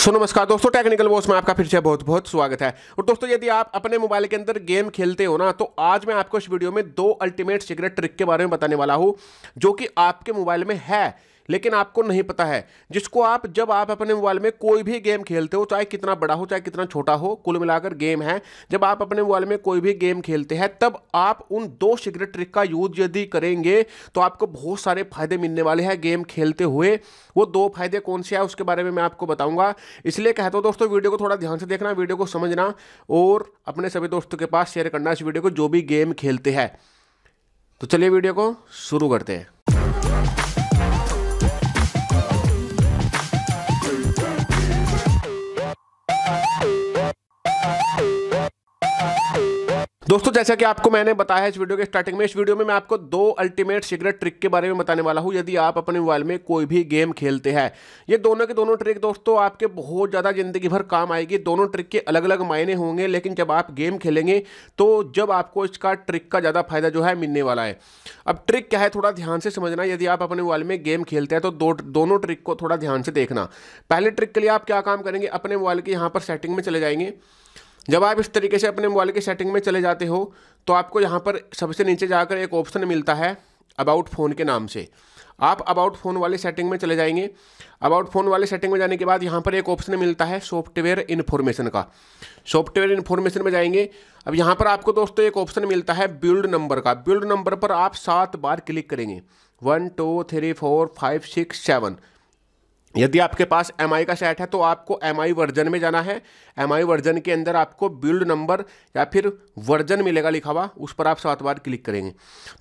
सो नमस्कार दोस्तों technical boss में आपका फिर से बहुत बहुत स्वागत है और दोस्तों यदि आप अपने मोबाइल के अंदर गेम खेलते हो ना तो आज मैं आपको इस वीडियो में दो अल्टीमेट सिगरेट ट्रिक के बारे में बताने वाला हूँ जो कि आपके मोबाइल में है लेकिन आपको नहीं पता है जिसको आप जब आप अपने मोबाइल में कोई भी गेम खेलते हो चाहे कितना बड़ा हो चाहे कितना छोटा हो कुल मिलाकर गेम है जब आप अपने मोबाइल में कोई भी गेम खेलते हैं तब आप उन दो सिगरेट ट्रिक का यूज यदि करेंगे तो आपको बहुत सारे फायदे मिलने वाले हैं गेम खेलते हुए वो दो फायदे कौन से हैं उसके बारे में मैं आपको बताऊंगा इसलिए कहता हूँ दोस्तों वीडियो को थोड़ा ध्यान से देखना वीडियो को समझना और अपने सभी दोस्तों के पास शेयर करना इस वीडियो को जो भी गेम खेलते हैं तो चलिए वीडियो को शुरू करते हैं दोस्तों जैसा कि आपको मैंने बताया इस वीडियो के स्टार्टिंग में इस वीडियो में मैं आपको दो अल्टीमेट सीक्रेट ट्रिक के बारे में बताने वाला हूँ यदि आप अपने मोबाइल में कोई भी गेम खेलते हैं ये दोनों के दोनों ट्रिक दोस्तों आपके बहुत ज़्यादा ज़िंदगी भर काम आएगी दोनों ट्रिक के अलग अलग मायने होंगे लेकिन जब आप गेम खेलेंगे तो जब आपको इसका ट्रिक का ज़्यादा फायदा जो है मिलने वाला है अब ट्रिक क्या है थोड़ा ध्यान से समझना यदि आप अपने मोबाइल में गेम खेलते हैं तो दोनों ट्रिक को थोड़ा ध्यान से देखना पहले ट्रिक के लिए आप क्या काम करेंगे अपने मोबाइल के यहाँ पर सेटिंग में चले जाएंगे जब आप इस तरीके से अपने मोबाइल की सेटिंग में चले जाते हो तो आपको यहाँ पर सबसे नीचे जाकर एक ऑप्शन मिलता है अबाउट फ़ोन के नाम से आप अबाउट फ़ोन वाले सेटिंग में चले जाएंगे अबाउट फ़ोन वाले सेटिंग में जाने के बाद यहाँ पर एक ऑप्शन मिलता है सॉफ्टवेयर इन्फॉर्मेशन का सॉफ्टवेयर इन्फॉर्मेशन में जाएंगे अब यहाँ पर आपको दोस्तों एक ऑप्शन मिलता है बिल्ड नंबर का बिल्ड नंबर पर आप सात बार क्लिक करेंगे one two three four five six seven यदि आपके पास एम का सेट है तो आपको एम वर्जन में जाना है एम वर्जन के अंदर आपको बिल्ड नंबर या फिर वर्जन मिलेगा लिखा हुआ उस पर आप सात बार क्लिक करेंगे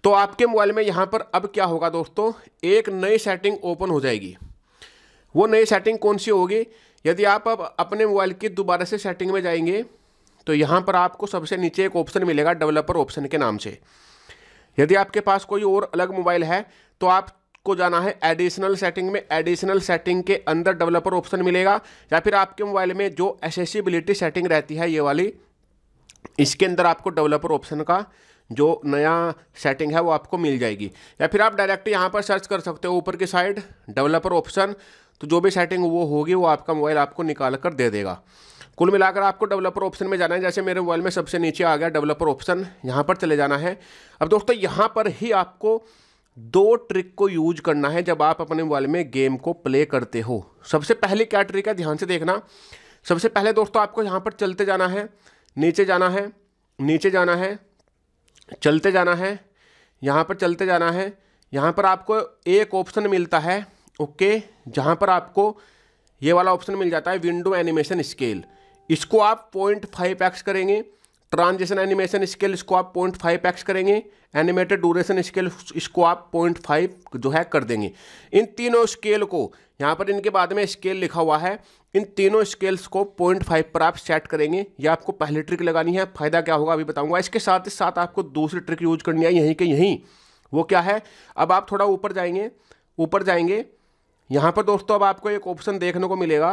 तो आपके मोबाइल में यहाँ पर अब क्या होगा दोस्तों एक नई सेटिंग ओपन हो जाएगी वो नई सेटिंग कौन सी होगी यदि आप अब अपने मोबाइल की दोबारा से सेटिंग में जाएंगे तो यहाँ पर आपको सबसे नीचे एक ऑप्शन मिलेगा डेवलपर ऑप्शन के नाम से यदि आपके पास कोई और अलग मोबाइल है तो आप को जाना है एडिशनल सेटिंग में एडिशनल सेटिंग के अंदर डेवलपर ऑप्शन मिलेगा या फिर आपके मोबाइल में जो एसेसिबिलिटी सेटिंग रहती है ये वाली इसके अंदर आपको डेवलपर ऑप्शन का जो नया सेटिंग है वो आपको मिल जाएगी या फिर आप डायरेक्ट यहाँ पर सर्च कर सकते हो ऊपर की साइड डेवलपर ऑप्शन तो जो भी सेटिंग वो होगी वो आपका मोबाइल आपको निकाल कर दे देगा कुल मिलाकर आपको डेवलपर ऑप्शन में जाना है जैसे मेरे मोबाइल में सबसे नीचे आ गया डेवलपर ऑप्शन यहाँ पर चले जाना है अब दोस्तों यहाँ पर ही आपको दो ट्रिक को यूज करना है जब आप अपने मोबाइल में गेम को प्ले करते हो सबसे पहले क्या ट्रिक है ध्यान से देखना सबसे पहले दोस्तों आपको यहाँ पर चलते जाना है नीचे जाना है नीचे जाना है चलते जाना है यहाँ पर चलते जाना है यहाँ पर आपको एक ऑप्शन मिलता है ओके जहाँ पर आपको ये वाला ऑप्शन मिल जाता है विंडो एनिमेशन स्केल इसको आप पॉइंट फाइव एक्स करेंगे ट्रांजिशन एनिमेशन स्केल इसको आप पॉइंट फाइव एक्स करेंगे एनिमेटेड ड्यूरेशन स्केल इसको आप पॉइंट फाइव जो है कर देंगे इन तीनों स्केल को यहाँ पर इनके बाद में स्केल लिखा हुआ है इन तीनों स्केल्स को पॉइंट फाइव पर आप सेट करेंगे या आपको पहली ट्रिक लगानी है फायदा क्या होगा अभी बताऊंगा इसके साथ ही साथ आपको दूसरी ट्रिक यूज करनी है यहीं के यहीं वो क्या है अब आप थोड़ा ऊपर जाएंगे ऊपर जाएंगे यहाँ पर दोस्तों अब आपको एक ऑप्शन देखने को मिलेगा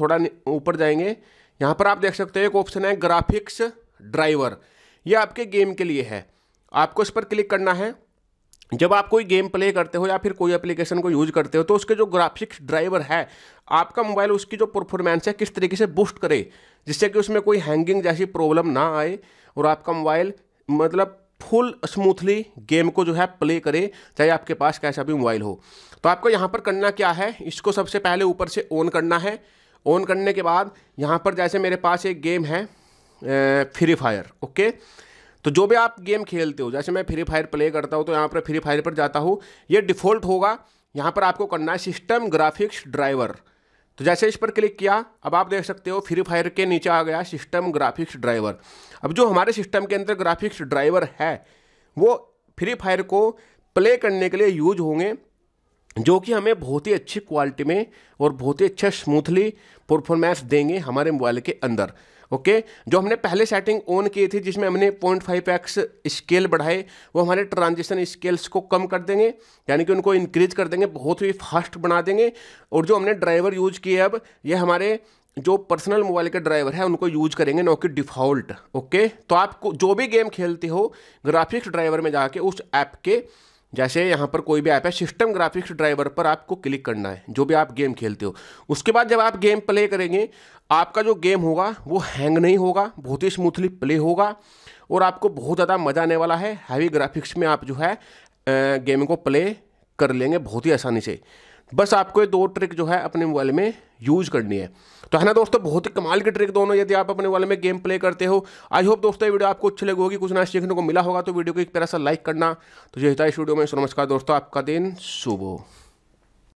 थोड़ा ऊपर जाएंगे यहाँ पर आप देख सकते हो एक ऑप्शन है ग्राफिक्स ड्राइवर ये आपके गेम के लिए है आपको इस पर क्लिक करना है जब आप कोई गेम प्ले करते हो या फिर कोई एप्लीकेशन को यूज करते हो तो उसके जो ग्राफिक्स ड्राइवर है आपका मोबाइल उसकी जो परफॉर्मेंस है किस तरीके से बूस्ट करे जिससे कि उसमें कोई हैंगिंग जैसी प्रॉब्लम ना आए और आपका मोबाइल मतलब फुल स्मूथली गेम को जो है प्ले करे चाहे आपके पास कैसा भी मोबाइल हो तो आपको यहाँ पर करना क्या है इसको सबसे पहले ऊपर से ऑन करना है ऑन करने के बाद यहाँ पर जैसे मेरे पास एक गेम है फ्री फायर ओके तो जो भी आप गेम खेलते हो जैसे मैं फ्री फायर प्ले करता हूँ तो यहाँ पर फ्री फायर पर जाता हूँ ये डिफ़ॉल्ट होगा यहाँ पर आपको करना है सिस्टम ग्राफिक्स ड्राइवर तो जैसे इस पर क्लिक किया अब आप देख सकते हो फ्री फायर के नीचे आ गया सिस्टम ग्राफिक्स ड्राइवर अब जो हमारे सिस्टम के अंदर ग्राफिक्स ड्राइवर है वो फ्री फायर को प्ले करने के लिए यूज होंगे जो कि हमें बहुत ही अच्छी क्वालिटी में और बहुत ही अच्छा स्मूथली परफॉर्मेंस देंगे हमारे मोबाइल के अंदर ओके जो हमने पहले सेटिंग ऑन किए थे जिसमें हमने पॉइंट फाइव एक्स स्केल बढ़ाए वो हमारे ट्रांजिशन स्केल्स को कम कर देंगे यानी कि उनको इंक्रीज कर देंगे बहुत ही फास्ट बना देंगे और जो हमने ड्राइवर यूज किए अब ये हमारे जो पर्सनल मोबाइल के ड्राइवर है उनको यूज करेंगे नो कि डिफ़ॉल्ट ओके तो आप जो भी गेम खेलते हो ग्राफिक्स ड्राइवर में जाके उस ऐप के जैसे यहाँ पर कोई भी ऐप है सिस्टम ग्राफिक्स ड्राइवर पर आपको क्लिक करना है जो भी आप गेम खेलते हो उसके बाद जब आप गेम प्ले करेंगे आपका जो गेम होगा वो हैंग नहीं होगा बहुत ही स्मूथली प्ले होगा और आपको बहुत ज़्यादा मज़ा आने वाला है हैवी ग्राफिक्स में आप जो है गेम को प्ले कर लेंगे बहुत ही आसानी से बस आपको ये दो ट्रिक जो है अपने मोबाइल में यूज करनी है तो है ना दोस्तों बहुत ही कमाल की ट्रिक दोनों यदि आप अपने वाले में गेम प्ले करते हो आई होप दोस्तों ये वीडियो आपको अच्छी लगी होगी कुछ ना सीखने को मिला होगा तो वीडियो को एक तरह से लाइक करना तो यही था इस वीडियो में नमस्कार दोस्तों आपका दिन शुभ हो